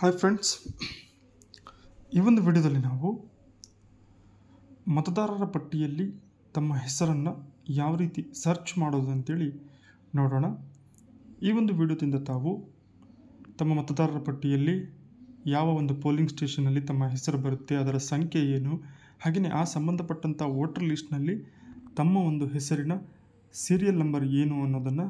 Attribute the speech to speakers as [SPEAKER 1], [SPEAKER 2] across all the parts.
[SPEAKER 1] hi friends ಈ ಒಂದು ವಿಡಿಯೋದಲ್ಲಿ ನಾವು ಮತದಾರರ ಪಟ್ಟಿಯಲ್ಲಿ ತಮ್ಮ ಹೆಸರನ್ನು ಯಾವ ರೀತಿ ಸರ್ಚ್ ಮಾಡೋದು ಅಂತೇಳಿ ನೋಡೋಣ ಈ ಒಂದು ವಿಡಿಯೋದಿಂದ ತಾವು ತಮ್ಮ ಮತದಾರರ ಪಟ್ಟಿಯಲ್ಲಿ ಯಾವ ಒಂದು ಪೋಲಿಂಗ್ ಸ್ಟೇಷನಲ್ಲಿ ತಮ್ಮ ಹೆಸರು ಬರುತ್ತೆ ಅದರ ಸಂಖ್ಯೆ ಏನು ಹಾಗೆಯೇ ಆ ಸಂಬಂಧಪಟ್ಟಂಥ ವೋಟರ್ ಲಿಸ್ಟ್ನಲ್ಲಿ ತಮ್ಮ ಒಂದು ಹೆಸರಿನ ಸೀರಿಯಲ್ ನಂಬರ್ ಏನು ಅನ್ನೋದನ್ನು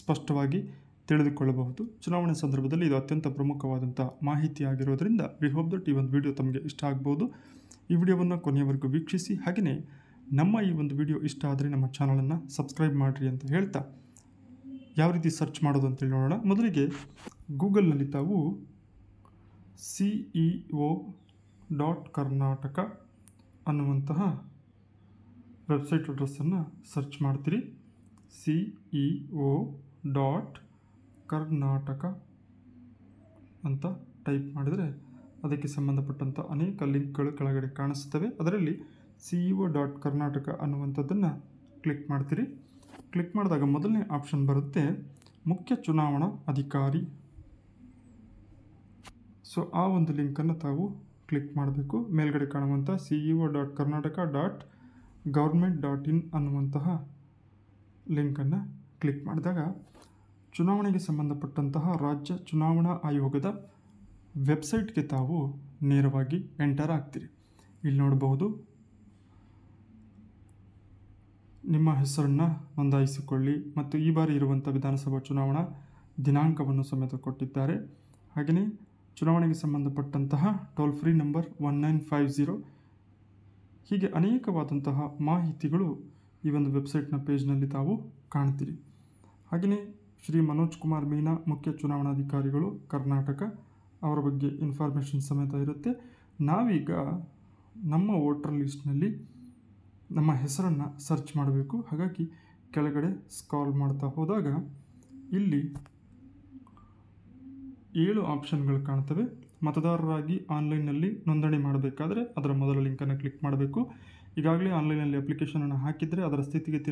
[SPEAKER 1] ಸ್ಪಷ್ಟವಾಗಿ ತಿಳಿದುಕೊಳ್ಳಬಹುದು ಚುನಾವಣೆ ಸಂದರ್ಭದಲ್ಲಿ ಇದು ಅತ್ಯಂತ ಪ್ರಮುಖವಾದಂಥ ಮಾಹಿತಿಯಾಗಿರೋದ್ರಿಂದ ವಿ ಹೋಪ್ ದಟ್ ಈ ಒಂದು ವಿಡಿಯೋ ತಮಗೆ ಇಷ್ಟ ಆಗ್ಬೋದು ಈ ವಿಡಿಯೋವನ್ನು ಕೊನೆಯವರೆಗೂ ವೀಕ್ಷಿಸಿ ಹಾಗೆಯೇ ನಮ್ಮ ಈ ಒಂದು ವಿಡಿಯೋ ಇಷ್ಟ ಆದರೆ ನಮ್ಮ ಚಾನಲನ್ನು ಸಬ್ಸ್ಕ್ರೈಬ್ ಮಾಡಿರಿ ಅಂತ ಹೇಳ್ತಾ ಯಾವ ರೀತಿ ಸರ್ಚ್ ಮಾಡೋದು ಅಂತೇಳಿ ನೋಡೋಣ ಮೊದಲಿಗೆ ಗೂಗಲ್ನಲ್ಲಿ ತಾವು C E O dot Karnataka ಅನ್ನುವಂತಹ ವೆಬ್ಸೈಟ್ ಅಡ್ರೆಸ್ಸನ್ನು ಸರ್ಚ್ ಮಾಡ್ತೀರಿ C E O dot Karnataka ಅಂತ ಟೈಪ್ ಮಾಡಿದರೆ ಅದಕ್ಕೆ ಸಂಬಂಧಪಟ್ಟಂಥ ಅನೇಕ ಲಿಂಕ್ಗಳು ಕೆಳಗಡೆ ಕಾಣಿಸ್ತವೆ ಅದರಲ್ಲಿ C E O dot Karnataka ಅನ್ನುವಂಥದ್ದನ್ನು ಕ್ಲಿಕ್ ಮಾಡ್ತೀರಿ ಕ್ಲಿಕ್ ಮಾಡಿದಾಗ ಮೊದಲನೇ ಆಪ್ಷನ್ ಬರುತ್ತೆ ಮುಖ್ಯ ಚುನಾವಣಾ ಅಧಿಕಾರಿ ಸೊ ಆ ಒಂದು ಲಿಂಕನ್ನು ತಾವು ಕ್ಲಿಕ್ ಮಾಡಬೇಕು ಮೇಲ್ಗಡೆ ಕಾಣುವಂಥ C E O dot Karnataka dot government dot in ಅನ್ನುವಂತಹ ಲಿಂಕನ್ನು ಕ್ಲಿಕ್ ಮಾಡಿದಾಗ ಚುನಾವಣೆಗೆ ಸಂಬಂಧಪಟ್ಟಂತಹ ರಾಜ್ಯ ಚುನಾವಣಾ ಆಯೋಗದ ವೆಬ್ಸೈಟ್ಗೆ ತಾವು ನೇರವಾಗಿ ಎಂಟರ್ ಆಗ್ತೀರಿ ಇಲ್ಲಿ ನೋಡಬಹುದು ನಿಮ್ಮ ಹೆಸರನ್ನು ನೋಂದಾಯಿಸಿಕೊಳ್ಳಿ ಮತ್ತು ಈ ಬಾರಿ ಇರುವಂಥ ವಿಧಾನಸಭಾ ಚುನಾವಣಾ ದಿನಾಂಕವನ್ನು ಸಮೇತ ಕೊಟ್ಟಿದ್ದಾರೆ ಹಾಗೆಯೇ ಚುನಾವಣೆಗೆ ಸಂಬಂಧಪಟ್ಟಂತಹ toll free number one nine five zero ಹೀಗೆ ಅನೇಕವಾದಂತಹ ಮಾಹಿತಿಗಳು ಈ ಒಂದು ವೆಬ್ಸೈಟ್ನ ಪೇಜ್ನಲ್ಲಿ ತಾವು ಕಾಣ್ತೀರಿ ಹಾಗೆಯೇ ಶ್ರೀ ಮನೋಜ್ ಕುಮಾರ್ ಮೀನಾ ಮುಖ್ಯ ಚುನಾವಣಾಧಿಕಾರಿಗಳು ಕರ್ನಾಟಕ ಅವರ ಬಗ್ಗೆ ಇನ್ಫಾರ್ಮೇಷನ್ ಸಮೇತ ಇರುತ್ತೆ ನಾವೀಗ ನಮ್ಮ ವೋಟರ್ ಲಿಸ್ಟ್ನಲ್ಲಿ ನಮ್ಮ ಹೆಸರನ್ನು ಸರ್ಚ್ ಮಾಡಬೇಕು ಹಾಗಾಗಿ ಕೆಳಗಡೆ ಸ್ಕಾಲ್ ಮಾಡ್ತಾ ಹೋದಾಗ ಇಲ್ಲಿ ಏಳು ಆಪ್ಷನ್ಗಳು ಕಾಣ್ತವೆ ಮತದಾರರಾಗಿ ಆನ್ಲೈನ್ನಲ್ಲಿ ನೋಂದಣಿ ಮಾಡಬೇಕಾದ್ರೆ ಅದರ ಮೊದಲ ಲಿಂಕನ್ನು ಕ್ಲಿಕ್ ಮಾಡಬೇಕು ಈಗಾಗಲೇ ಆನ್ಲೈನಲ್ಲಿ ಅಪ್ಲಿಕೇಶನನ್ನು ಹಾಕಿದರೆ ಅದರ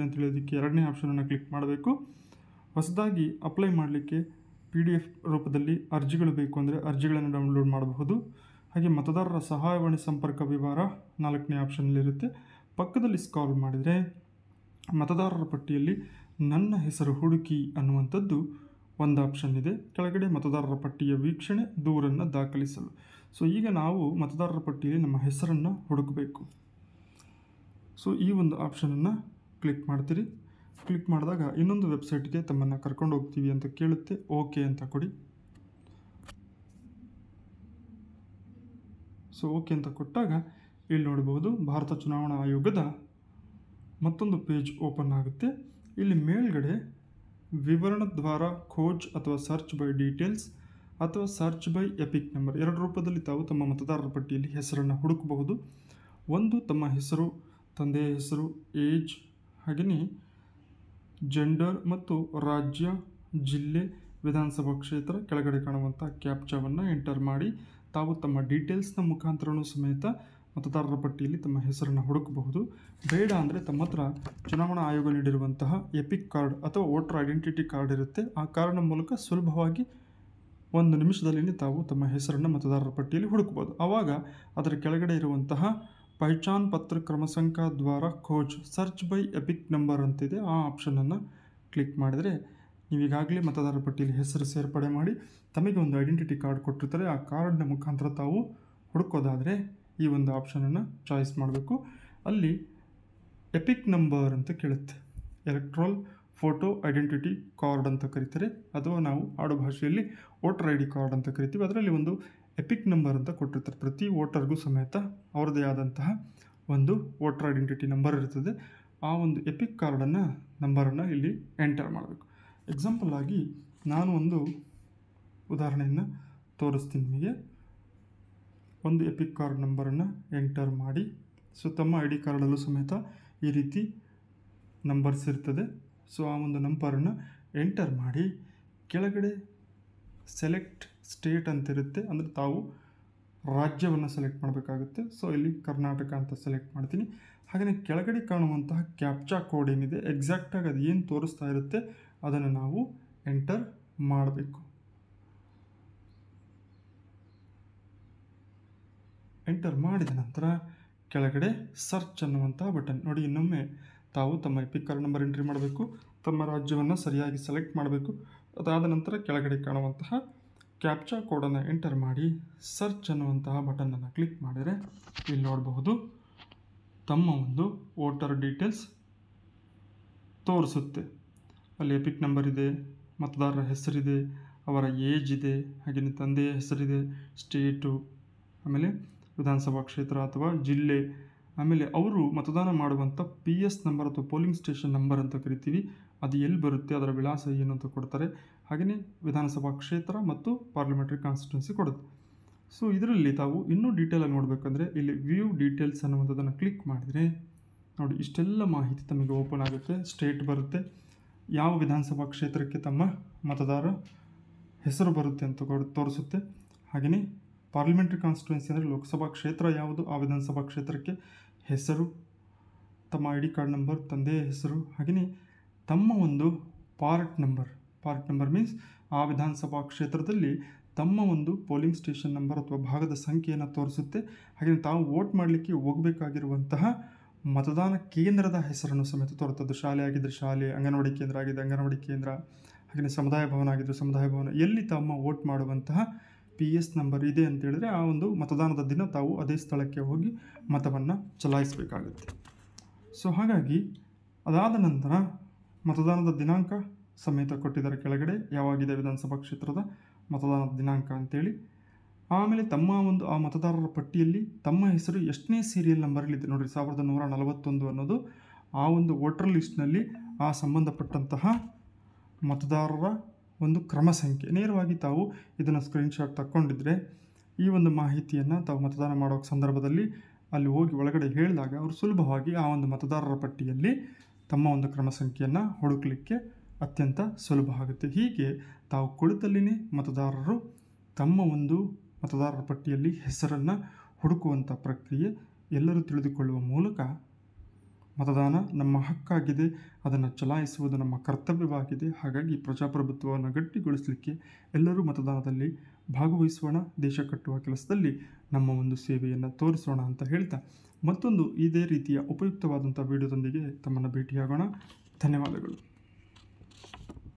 [SPEAKER 1] ಅಂತ ತಿಳಿಯೋದಕ್ಕೆ ಎರಡನೇ ಆಪ್ಷನನ್ನು ಕ್ಲಿಕ್ ಮಾಡಬೇಕು ಹೊಸದಾಗಿ ಅಪ್ಲೈ ಮಾಡಲಿಕ್ಕೆ ಪಿ ಡಿ ಎಫ್ ರೂಪದಲ್ಲಿ ಅರ್ಜಿಗಳು ಬೇಕು ಅಂದರೆ ಅರ್ಜಿಗಳನ್ನು ಡೌನ್ಲೋಡ್ ಮಾಡಬಹುದು ಹಾಗೆ ಮತದಾರರ ಸಹಾಯವಾಣಿ ಸಂಪರ್ಕ ವಿವರ ನಾಲ್ಕನೇ ಆಪ್ಷನ್ನಲ್ಲಿರುತ್ತೆ ಪಕ್ಕದಲ್ಲಿ ಸ್ಕಾಲ್ ಮಾಡಿದರೆ ಮತದಾರರ ಪಟ್ಟಿಯಲ್ಲಿ ನನ್ನ ಹೆಸರು ಹುಡುಕಿ ಅನ್ನುವಂಥದ್ದು ಒಂದು ಆಪ್ಷನ್ ಇದೆ ಕೆಳಗಡೆ ಮತದಾರರ ಪಟ್ಟಿಯ ವೀಕ್ಷಣೆ ದೂರನ್ನು ದಾಖಲಿಸಲು ಸೊ ಈಗ ನಾವು ಮತದಾರರ ಪಟ್ಟಿಯಲ್ಲಿ ನಮ್ಮ ಹೆಸರನ್ನು ಹುಡುಕಬೇಕು ಸೊ ಈ ಒಂದು ಆಪ್ಷನನ್ನು ಕ್ಲಿಕ್ ಮಾಡ್ತೀರಿ ಕ್ಲಿಕ್ ಮಾಡಿದಾಗ ಇನ್ನೊಂದು ವೆಬ್ಸೈಟ್ಗೆ ತಮ್ಮನ್ನು ಕರ್ಕೊಂಡು ಹೋಗ್ತೀವಿ ಅಂತ ಕೇಳುತ್ತೆ ಓಕೆ ಅಂತ ಕೊಡಿ ಸೊ ಓಕೆ ಅಂತ ಕೊಟ್ಟಾಗ ಇಲ್ಲಿ ನೋಡಬಹುದು ಭಾರತ ಚುನಾವಣಾ ಆಯೋಗದ ಮತ್ತೊಂದು ಪೇಜ್ ಓಪನ್ ಆಗುತ್ತೆ ಇಲ್ಲಿ ಮೇಲ್ಗಡೆ ವಿವರಣ ದ್ವಾರ ಖೋಜ್ ಅಥವಾ ಸರ್ಚ್ ಬೈ ಡೀಟೇಲ್ಸ್ ಅಥವಾ ಸರ್ಚ್ ಬೈ ಎಪಿಕ್ ನಂಬರ್ ಎರಡು ರೂಪದಲ್ಲಿ ತಾವು ತಮ್ಮ ಮತದಾರರ ಪಟ್ಟಿಯಲ್ಲಿ ಹೆಸರನ್ನು ಹುಡುಕಬಹುದು ಒಂದು ತಮ್ಮ ಹೆಸರು ತಂದೆಯ ಹೆಸರು ಏಜ್ ಹಾಗೆಯೇ ಜೆಂಡರ್ ಮತ್ತು ರಾಜ್ಯ ಜಿಲ್ಲೆ ವಿಧಾನಸಭಾ ಕ್ಷೇತ್ರ ಕೆಳಗಡೆ ಕಾಣುವಂಥ ಕ್ಯಾಪ್ಚಾವನ್ನು ಎಂಟರ್ ಮಾಡಿ ತಾವು ತಮ್ಮ ಡೀಟೇಲ್ಸ್ನ ಮುಖಾಂತರನೂ ಸಮೇತ ಮತದಾರರ ಪಟ್ಟಿಯಲ್ಲಿ ತಮ್ಮ ಹೆಸರನ್ನು ಹುಡುಕಬಹುದು ಬೇಡ ಅಂದರೆ ತಮ್ಮ ಹತ್ರ ಚುನಾವಣಾ ಆಯೋಗ ನೀಡಿರುವಂತಹ ಎಪಿಕ್ ಕಾರ್ಡ್ ಅಥವಾ ವೋಟರ್ ಐಡೆಂಟಿಟಿ ಕಾರ್ಡ್ ಇರುತ್ತೆ ಆ ಕಾರ್ಡ್ನ ಮೂಲಕ ಸುಲಭವಾಗಿ ಒಂದು ನಿಮಿಷದಲ್ಲಿ ತಾವು ತಮ್ಮ ಹೆಸರನ್ನು ಮತದಾರರ ಪಟ್ಟಿಯಲ್ಲಿ ಹುಡುಕಬಹುದು ಆವಾಗ ಅದರ ಕೆಳಗಡೆ ಇರುವಂತಹ ಪೈಚಾನ್ ಪತ್ರ ಕ್ರಮ ದ್ವಾರ ಕೋಚ್ ಸರ್ಚ್ ಬೈ ಎಪಿಕ್ ನಂಬರ್ ಅಂತಿದೆ ಆ ಆಪ್ಷನನ್ನು ಕ್ಲಿಕ್ ಮಾಡಿದರೆ ನೀವೀಗಾಗಲೇ ಮತದಾರರ ಪಟ್ಟಿಯಲ್ಲಿ ಹೆಸರು ಸೇರ್ಪಡೆ ಮಾಡಿ ತಮಗೆ ಒಂದು ಐಡೆಂಟಿಟಿ ಕಾರ್ಡ್ ಕೊಟ್ಟಿರ್ತಾರೆ ಆ ಕಾರ್ಡ್ನ ಮುಖಾಂತರ ತಾವು ಹುಡುಕೋದಾದರೆ ಈ ಒಂದು ಆಪ್ಷನನ್ನು ಚಾಯ್ಸ್ ಮಾಡಬೇಕು ಅಲ್ಲಿ ಎಪಿಕ್ ನಂಬರ್ ಅಂತ ಕೇಳುತ್ತೆ ಎಲೆಕ್ಟ್ರಾಲ್ ಫೋಟೋ ಐಡೆಂಟಿಟಿ ಕಾರ್ಡ್ ಅಂತ ಕರಿತಾರೆ ಅಥವಾ ನಾವು ಆಡು ಭಾಷೆಯಲ್ಲಿ ವೋಟರ್ ಐ ಡಿ ಕಾರ್ಡ್ ಅಂತ ಕರಿತೀವಿ ಅದರಲ್ಲಿ ಒಂದು ಎಪಿಕ್ ನಂಬರ್ ಅಂತ ಕೊಟ್ಟಿರ್ತಾರೆ ಪ್ರತಿ ವೋಟರ್ಗೂ ಸಮೇತ ಅವರದೇ ಆದಂತಹ ಒಂದು ವೋಟರ್ ಐಡೆಂಟಿಟಿ ನಂಬರ್ ಇರ್ತದೆ ಆ ಒಂದು ಎಪಿಕ್ ಕಾರ್ಡನ್ನು ನಂಬರನ್ನು ಇಲ್ಲಿ ಎಂಟರ್ ಮಾಡಬೇಕು ಎಕ್ಸಾಂಪಲ್ ಆಗಿ ನಾನು ಒಂದು ಉದಾಹರಣೆಯನ್ನು ತೋರಿಸ್ತೀನಿ ನಿಮಗೆ ಒಂದು ಎಪಿಕ್ ಕಾರ್ಡ್ ನಂಬರನ್ನು ಎಂಟರ್ ಮಾಡಿ ಸೊ ತಮ್ಮ ಐ ಡಿ ಕಾರ್ಡಲ್ಲೂ ಸಮೇತ ಈ ರೀತಿ ನಂಬರ್ಸ್ ಇರ್ತದೆ ಸೊ ಆ ಒಂದು ನಂಬರನ್ನು ಎಂಟರ್ ಮಾಡಿ ಕೆಳಗಡೆ ಸೆಲೆಕ್ಟ್ ಸ್ಟೇಟ್ ಅಂತಿರುತ್ತೆ ಅಂದರೆ ತಾವು ರಾಜ್ಯವನ್ನು ಸೆಲೆಕ್ಟ್ ಮಾಡಬೇಕಾಗುತ್ತೆ ಸೊ ಇಲ್ಲಿ ಕರ್ನಾಟಕ ಅಂತ ಸೆಲೆಕ್ಟ್ ಮಾಡ್ತೀನಿ ಹಾಗೆಯೇ ಕೆಳಗಡೆ ಕಾಣುವಂತಹ ಕ್ಯಾಪ್ಚಾ ಕೋಡ್ ಏನಿದೆ ಎಕ್ಸಾಕ್ಟಾಗಿ ಅದು ಏನು ತೋರಿಸ್ತಾ ಇರುತ್ತೆ ಅದನ್ನು ನಾವು ಎಂಟರ್ ಮಾಡಬೇಕು ಎಂಟರ್ ಮಾಡಿದ ನಂತರ ಕೆಳಗಡೆ ಸರ್ಚ್ ಅನ್ನುವಂತಹ ಬಟನ್ ನೋಡಿ ಇನ್ನೊಮ್ಮೆ ತಾವು ತಮ್ಮ ಎಪಿಕ್ ಕಾರ್ಡ್ ನಂಬರ್ ಎಂಟ್ರಿ ಮಾಡಬೇಕು ತಮ್ಮ ರಾಜ್ಯವನ್ನು ಸರಿಯಾಗಿ ಸೆಲೆಕ್ಟ್ ಮಾಡಬೇಕು ಅದಾದ ನಂತರ ಕೆಳಗಡೆ ಕಾಣುವಂತಹ ಕ್ಯಾಪ್ಚಾ ಕೋಡನ್ನು ಎಂಟರ್ ಮಾಡಿ ಸರ್ಚ್ ಅನ್ನುವಂತಹ ಬಟನನ್ನು ಕ್ಲಿಕ್ ಮಾಡಿದರೆ ಇಲ್ಲಿ ನೋಡಬಹುದು ತಮ್ಮ ಒಂದು ವೋಟರ್ ಡೀಟೇಲ್ಸ್ ತೋರಿಸುತ್ತೆ ಅಲ್ಲಿ ಎಪಿಕ್ ನಂಬರ್ ಇದೆ ಮತದಾರರ ಹೆಸರಿದೆ ಅವರ ಏಜ್ ಇದೆ ಹಾಗೆಯೇ ತಂದೆಯ ಹೆಸರಿದೆ ಸ್ಟೇಟು ಆಮೇಲೆ ವಿಧಾನಸಭಾ ಕ್ಷೇತ್ರ ಅಥವಾ ಜಿಲ್ಲೆ ಆಮೇಲೆ ಅವರು ಮತದಾನ ಮಾಡುವಂಥ ಪಿ ಎಸ್ ನಂಬರ್ ಅಥವಾ ಪೋಲಿಂಗ್ ಸ್ಟೇಷನ್ ನಂಬರ್ ಅಂತ ಕರಿತೀವಿ ಅದು ಎಲ್ಲಿ ಬರುತ್ತೆ ಅದರ ವಿಳಾಸ ಏನು ಅಂತ ಕೊಡ್ತಾರೆ ಹಾಗೆಯೇ ವಿಧಾನಸಭಾ ಕ್ಷೇತ್ರ ಮತ್ತು ಪಾರ್ಲಿಮೆಂಟ್ರಿ ಕಾನ್ಸ್ಟಿಟ್ಯೂನ್ಸಿ ಕೊಡುತ್ತೆ ಸೊ ಇದರಲ್ಲಿ ತಾವು ಇನ್ನೂ ಡೀಟೇಲಾಗಿ ನೋಡಬೇಕಂದ್ರೆ ಇಲ್ಲಿ ವ್ಯೂ ಡೀಟೇಲ್ಸ್ ಅನ್ನುವಂಥದ್ದನ್ನು ಕ್ಲಿಕ್ ಮಾಡಿದರೆ ನೋಡಿ ಇಷ್ಟೆಲ್ಲ ಮಾಹಿತಿ ತಮಗೆ ಓಪನ್ ಆಗುತ್ತೆ ಸ್ಟೇಟ್ ಬರುತ್ತೆ ಯಾವ ವಿಧಾನಸಭಾ ಕ್ಷೇತ್ರಕ್ಕೆ ತಮ್ಮ ಮತದಾರ ಹೆಸರು ಬರುತ್ತೆ ಅಂತ ತೋರಿಸುತ್ತೆ ಹಾಗೆಯೇ ಪಾರ್ಲಿಮೆಂಟ್ರಿ ಕಾನ್ಸ್ಟಿಟ್ಯೂನ್ಸಿ ಅಂದರೆ ಲೋಕಸಭಾ ಕ್ಷೇತ್ರ ಯಾವುದು ಆ ವಿಧಾನಸಭಾ ಕ್ಷೇತ್ರಕ್ಕೆ ಹೆಸರು ತಮ್ಮ ಐ ಡಿ ಕಾರ್ಡ್ ನಂಬರ್ ತಂದೆಯ ಹೆಸರು ಹಾಗೆಯೇ ತಮ್ಮ ಒಂದು part number part number means ಆ ವಿಧಾನಸಭಾ ಕ್ಷೇತ್ರದಲ್ಲಿ ತಮ್ಮ ಒಂದು ಪೋಲಿಂಗ್ ಸ್ಟೇಷನ್ ನಂಬರ್ ಅಥವಾ ಭಾಗದ ಸಂಖ್ಯೆಯನ್ನು ತೋರಿಸುತ್ತೆ ಹಾಗೆ ತಾವು ವೋಟ್ ಮಾಡಲಿಕ್ಕೆ ಹೋಗಬೇಕಾಗಿರುವಂತಹ ಮತದಾನ ಕೇಂದ್ರದ ಹೆಸರನ್ನು ಸಮೇತ ತೋರುತ್ತದೆ ಶಾಲೆ ಆಗಿದ್ದರೆ ಶಾಲೆ ಅಂಗನವಾಡಿ ಕೇಂದ್ರ ಆಗಿದೆ ಅಂಗನವಾಡಿ ಕೇಂದ್ರ ಹಾಗೆಯೇ ಸಮುದಾಯ ಭವನ ಆಗಿದ್ದರೆ ಸಮುದಾಯ ಭವನ ಎಲ್ಲಿ ತಮ್ಮ ವೋಟ್ ಮಾಡುವಂತಹ ಪಿ ಎಸ್ ನಂಬರ್ ಇದೆ ಅಂತೇಳಿದರೆ ಆ ಒಂದು ಮತದಾನದ ದಿನ ತಾವು ಅದೇ ಸ್ಥಳಕ್ಕೆ ಹೋಗಿ ಮತವನ್ನು ಚಲಾಯಿಸಬೇಕಾಗುತ್ತೆ ಸೊ ಹಾಗಾಗಿ ಅದಾದ ನಂತರ ಮತದಾನದ ದಿನಾಂಕ ಸಮೇತ ಕೊಟ್ಟಿದ್ದಾರೆ ಕೆಳಗಡೆ ಯಾವಾಗಿದೆ ವಿಧಾನಸಭಾ ಕ್ಷೇತ್ರದ ಮತದಾನದ ದಿನಾಂಕ ಅಂತೇಳಿ ಆಮೇಲೆ ತಮ್ಮ ಒಂದು ಆ ಮತದಾರರ ಪಟ್ಟಿಯಲ್ಲಿ ತಮ್ಮ ಹೆಸರು ಎಷ್ಟನೇ ಸೀರಿಯಲ್ ನಂಬರಲ್ಲಿದೆ ನೋಡಿರಿ ಸಾವಿರದ ನೂರ ನಲವತ್ತೊಂದು ಅನ್ನೋದು ಆ ಒಂದು ವೋಟರ್ ಲಿಸ್ಟ್ನಲ್ಲಿ ಆ ಸಂಬಂಧಪಟ್ಟಂತಹ ಮತದಾರರ ಒಂದು ಕ್ರಮ ಸಂಖ್ಯೆ ನೇರವಾಗಿ ತಾವು ಇದನ್ನು ಸ್ಕ್ರೀನ್ಶಾಟ್ ತಕ್ಕೊಂಡಿದ್ರೆ ಈ ಒಂದು ಮಾಹಿತಿಯನ್ನು ತಾವು ಮತದಾನ ಮಾಡೋ ಸಂದರ್ಭದಲ್ಲಿ ಅಲ್ಲಿ ಹೋಗಿ ಒಳಗಡೆ ಹೇಳಿದಾಗ ಅವರು ಸುಲಭವಾಗಿ ಆ ಒಂದು ಮತದಾರರ ಪಟ್ಟಿಯಲ್ಲಿ ತಮ್ಮ ಒಂದು ಕ್ರಮ ಸಂಖ್ಯೆಯನ್ನು ಹುಡುಕಲಿಕ್ಕೆ ಅತ್ಯಂತ ಸುಲಭ ಆಗುತ್ತೆ ಹೀಗೆ ತಾವು ಕುಳಿತಲ್ಲಿನೇ ಮತದಾರರು ತಮ್ಮ ಒಂದು ಮತದಾರರ ಪಟ್ಟಿಯಲ್ಲಿ ಹೆಸರನ್ನು ಹುಡುಕುವಂಥ ಪ್ರಕ್ರಿಯೆ ಎಲ್ಲರೂ ತಿಳಿದುಕೊಳ್ಳುವ ಮೂಲಕ ಮತದಾನ ನಮ್ಮ ಹಕ್ಕಾಗಿದೆ ಅದನ್ನು ಚಲಾಯಿಸುವುದು ನಮ್ಮ ಕರ್ತವ್ಯವಾಗಿದೆ ಹಾಗಾಗಿ ಪ್ರಜಾಪ್ರಭುತ್ವವನ್ನು ಗಟ್ಟಿಗೊಳಿಸಲಿಕ್ಕೆ ಎಲ್ಲರೂ ಮತದಾನದಲ್ಲಿ ಭಾಗವಹಿಸೋಣ ದೇಶ ಕಟ್ಟುವ ಕೆಲಸದಲ್ಲಿ ನಮ್ಮ ಒಂದು ಸೇವೆಯನ್ನು ತೋರಿಸೋಣ ಅಂತ ಹೇಳ್ತಾ ಮತ್ತೊಂದು ಇದೇ ರೀತಿಯ ಉಪಯುಕ್ತವಾದಂಥ ವಿಡಿಯೋದೊಂದಿಗೆ ತಮ್ಮನ್ನು ಭೇಟಿಯಾಗೋಣ ಧನ್ಯವಾದಗಳು